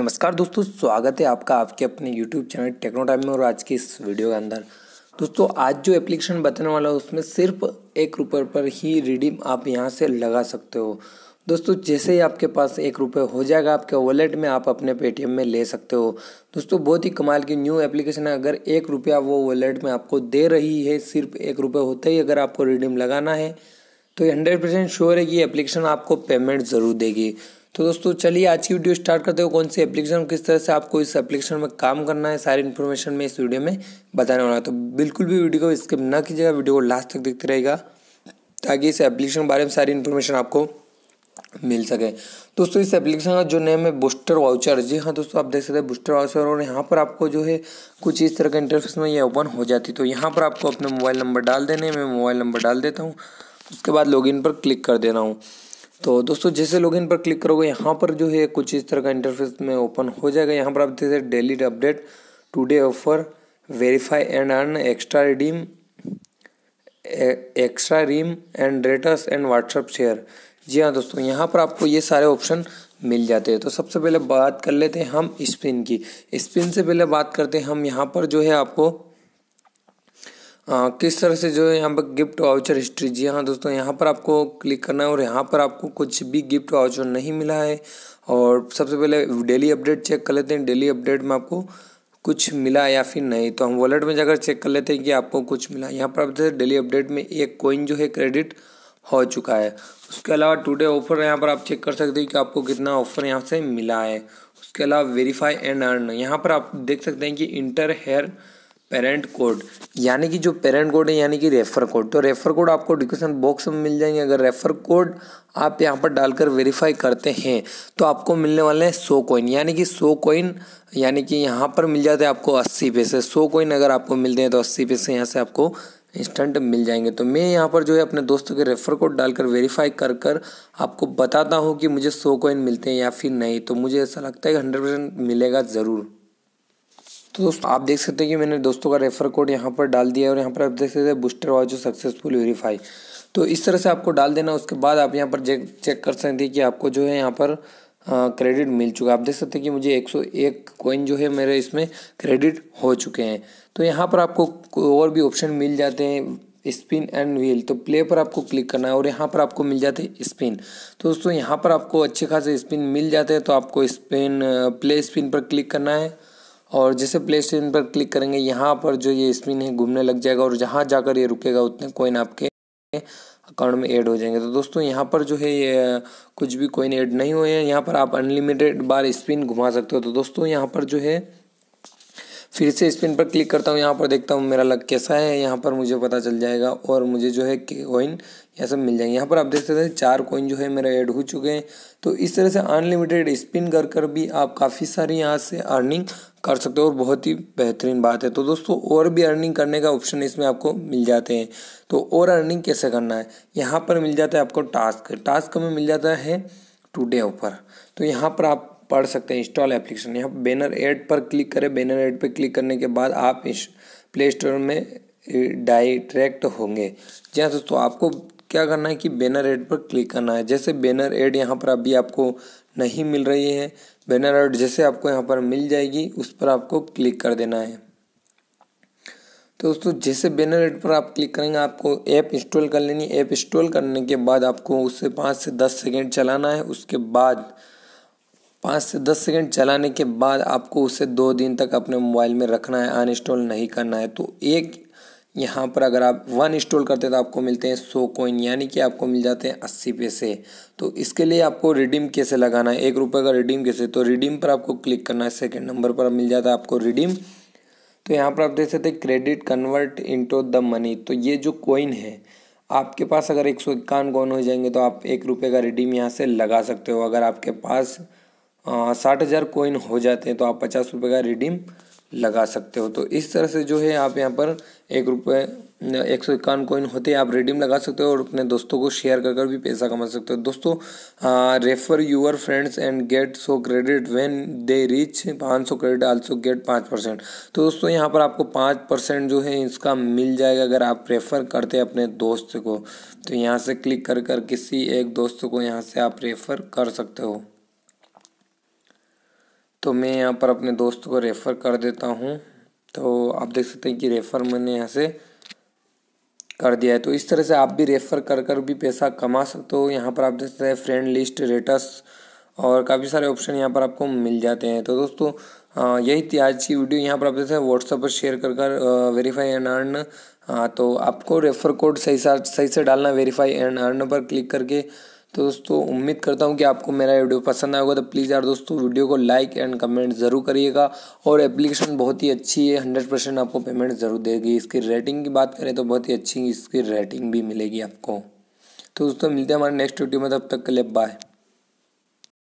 नमस्कार दोस्तों स्वागत है आपका आपके अपने YouTube चैनल टेक्नो टाइम में और आज की इस वीडियो के अंदर दोस्तों आज जो एप्लीकेशन बताने वाला है उसमें सिर्फ एक रुपये पर ही रिडीम आप यहाँ से लगा सकते हो दोस्तों जैसे ही आपके पास एक रुपये हो जाएगा आपके वॉलेट में आप अपने पेटीएम में ले सकते हो दोस्तों बहुत ही कमाल की न्यू एप्लीकेशन है अगर एक रुपया वो वॉलेट में आपको दे रही है सिर्फ एक रुपये होते ही अगर आपको रिडीम लगाना है तो हंड्रेड परसेंट श्योर है कि एप्लीकेशन आपको पेमेंट ज़रूर देगी तो दोस्तों चलिए आज की वीडियो स्टार्ट करते हो कौन सी एप्लीकेशन किस तरह से आपको इस एप्लीकेशन में काम करना है सारी इन्फॉर्मेशन में इस वीडियो में बताने वाला है तो बिल्कुल भी वीडियो को स्किप ना कीजिएगा वीडियो को लास्ट तक देखते रहेगा ताकि इस एप्लीकेशन के बारे में सारी इन्फॉर्मेशन आपको मिल सके दोस्तों इस एप्लीकेशन का जो नेम है बूस्टर वाउचर जी हाँ दोस्तों आप देख सकते हैं बूस्टर वाउचर और यहाँ पर आपको जो है कुछ इस तरह का इंटरफेस में ये ओपन हो जाती है तो यहाँ पर आपको अपना मोबाइल नंबर डाल देने मैं मोबाइल नंबर डाल देता हूँ उसके बाद लॉगिन पर क्लिक कर देना हूँ तो दोस्तों जैसे लोग इन पर क्लिक करोगे यहाँ पर जो है कुछ इस तरह का इंटरफेस में ओपन हो जाएगा यहाँ पर आप देख सकते daily update today offer verify and earn extra redeem extra redeem and rates and WhatsApp share जी हाँ दोस्तों यहाँ पर आपको ये सारे ऑप्शन मिल जाते हैं तो सबसे पहले बात कर लेते हैं हम स्पिन की स्पिन से पहले बात करते हैं हम यहाँ पर जो है आपको आ, किस तरह से जो है यहाँ पर गिफ्ट वाउचर हिस्ट्री जी हाँ दोस्तों यहाँ पर आपको क्लिक करना है और यहाँ पर आपको कुछ भी गिफ्ट वाउचर नहीं मिला है और सबसे पहले डेली अपडेट चेक कर लेते हैं डेली अपडेट में आपको कुछ मिला या फिर नहीं तो हम वॉलेट में जाकर चेक कर लेते हैं कि आपको कुछ मिला यहाँ पर आप डेली अपडेट में एक कोइन जो है क्रेडिट हो चुका है उसके अलावा टुडे ऑफर यहाँ पर आप चेक कर सकते हैं कि आपको कितना ऑफर यहाँ से मिला है उसके अलावा वेरीफाई एंड अर्न यहाँ पर आप देख सकते हैं कि इंटर हेयर पेरेंट कोड यानी कि जो पेरेंट कोड है यानी कि रेफर कोड तो रेफर कोड आपको डिस्क्रिप्शन बॉक्स में मिल जाएंगे अगर रेफर कोड आप यहाँ पर डालकर वेरीफाई करते हैं तो आपको मिलने वाले हैं सो कोइन यानी कि सो कोइन यानी कि यहाँ पर मिल जाते हैं आपको अस्सी पैसे सो कोइन अगर आपको मिलते हैं तो अस्सी पैसे यहाँ से आपको इंस्टेंट मिल जाएंगे तो मैं यहाँ पर जो है अपने दोस्तों के रेफर कोड डालकर वेरीफाई कर कर आपको बताता हूँ कि मुझे सो कोइन मिलते हैं या फिर नहीं तो मुझे ऐसा लगता है कि हंड्रेड परसेंट मिलेगा ज़रूर तो दोस्तों आप देख सकते हैं कि मैंने दोस्तों का रेफर कोड यहाँ पर डाल दिया है और यहाँ पर आप देख सकते हैं बूस्टर वॉच सक्सेसफुल वेरीफाई तो इस तरह से आपको डाल देना उसके बाद आप यहाँ पर चेक चेक कर सकते हैं कि आपको जो है यहाँ पर क्रेडिट मिल चुका आप देख सकते हैं कि मुझे 101 कॉइन जो है मेरे इसमें क्रेडिट हो चुके हैं तो यहाँ पर आपको और भी ऑप्शन मिल जाते हैं स्पिन एंड व्हील तो प्ले पर आपको क्लिक करना है और यहाँ पर आपको मिल जाते हैं स्पिन तो दोस्तों यहाँ पर आपको अच्छे खासे स्पिन मिल जाते हैं तो आपको स्पिन प्ले स्पिन पर क्लिक करना है और जैसे प्ले स्टेशन पर क्लिक करेंगे यहाँ पर जो ये स्पिन है घूमने लग जाएगा और जहाँ जाकर ये रुकेगा उतने कोइन आपके अकाउंट में ऐड हो जाएंगे तो दोस्तों यहाँ पर जो है ये कुछ भी कोइन ऐड नहीं हुए हैं यहाँ पर आप अनलिमिटेड बार स्पिन घुमा सकते हो तो दोस्तों यहाँ पर जो है फिर से स्पिन पर क्लिक करता हूँ यहाँ पर देखता हूँ मेरा लक कैसा है यहाँ पर मुझे पता चल जाएगा और मुझे जो है कोइन यह सब मिल जाएंगे यहाँ पर आप देख सकते हैं चार कॉइन जो है मेरा ऐड हो चुके हैं तो इस तरह से अनलिमिटेड स्पिन कर कर भी आप काफ़ी सारी यहाँ से अर्निंग कर सकते हो और बहुत ही बेहतरीन बात है तो दोस्तों और भी अर्निंग करने का ऑप्शन इसमें आपको मिल जाते हैं तो और अर्निंग कैसे करना है यहाँ पर मिल जाता है आपको टास्क टास्क में मिल जाता है टूडे ऊपर तो यहाँ पर आप पढ़ सकते हैं इंस्टॉल एप्लीकेशन यहाँ बैनर एड पर क्लिक करें बैनर एड पर क्लिक करने के बाद आप इस प्ले स्टोर में डायरेक्ट होंगे जी हाँ दोस्तों आपको क्या करना है कि बैनर एड पर क्लिक करना है जैसे बैनर एड यहाँ पर अभी आपको नहीं मिल रही है बैनर एड जैसे आपको यहाँ पर मिल जाएगी उस पर आपको क्लिक कर देना है तो दोस्तों जैसे बैनर एड पर आप क्लिक करेंगे आपको ऐप इंस्टॉल कर लेनी ऐप इंस्टॉल करने के बाद आपको उससे पाँच से दस सेकेंड चलाना है उसके बाद पाँच से दस सेकेंड चलाने के बाद आपको उसे दो दिन तक अपने मोबाइल में रखना है अनइंस्टॉल नहीं करना है तो एक यहाँ पर अगर आप वन इंस्टॉल करते तो आपको मिलते हैं सौ कोइन यानी कि आपको मिल जाते हैं अस्सी पैसे तो इसके लिए आपको रिडीम कैसे लगाना है एक रुपये का रिडीम कैसे तो रिडीम पर आपको क्लिक करना है सेकेंड नंबर पर मिल जाता है आपको रिडीम तो यहाँ पर आप देख सकते हैं credit convert into the money तो ये जो कोइन है आपके पास अगर एक सौ इक्यावन कॉइन हो जाएंगे तो आप एक रुपये का रिडीम यहाँ से लगा सकते हो अगर आपके पास साठ हज़ार कोइन हो जाते हैं तो आप पचास रुपये का रिडीम लगा सकते हो तो इस तरह से जो है आप यहाँ पर एक रुपये एक सौ इक्यावन कोइन होते हैं आप रिडीम लगा सकते हो और अपने दोस्तों को शेयर कर कर भी पैसा कमा सकते हो दोस्तों refer your friends and get so credit when they reach पाँच सौ क्रेडिट आल्सो गेट पाँच परसेंट तो दोस्तों यहाँ पर आपको पाँच परसेंट जो है इसका मिल जाएगा अगर आप रेफ़र करते अपने दोस्त को तो यहाँ से क्लिक कर कर किसी एक दोस्त को यहाँ से आप रेफ़र कर सकते हो तो मैं यहाँ पर अपने दोस्त को रेफ़र कर देता हूँ तो आप देख सकते हैं कि रेफ़र मैंने यहाँ से कर दिया है तो इस तरह से आप भी रेफ़र कर कर भी पैसा कमा सकते हो यहाँ पर आप देख सकते हैं फ्रेंड लिस्ट रेटस और काफ़ी सारे ऑप्शन यहाँ पर आपको मिल जाते हैं तो दोस्तों यही थी आज की वीडियो यहाँ पर आप देख सकते हैं व्हाट्सएप पर शेयर कर कर वेरीफाई एंड अर्न हाँ तो आपको रेफ़र कोड सही सा सही से डालना वेरीफाई एंड अर्न पर क्लिक करके तो दोस्तों उम्मीद करता हूँ कि आपको मेरा वीडियो पसंद आएगा तो प्लीज़ यार दोस्तों वीडियो को लाइक एंड कमेंट ज़रूर करिएगा और एप्लीकेशन बहुत ही अच्छी है हंड्रेड परसेंट आपको पेमेंट ज़रूर देगी इसकी रेटिंग की बात करें तो बहुत ही अच्छी इसकी रेटिंग भी मिलेगी आपको तो दोस्तों मिलते हैं हमारे नेक्स्ट वीडियो में तब तक के लिए बाय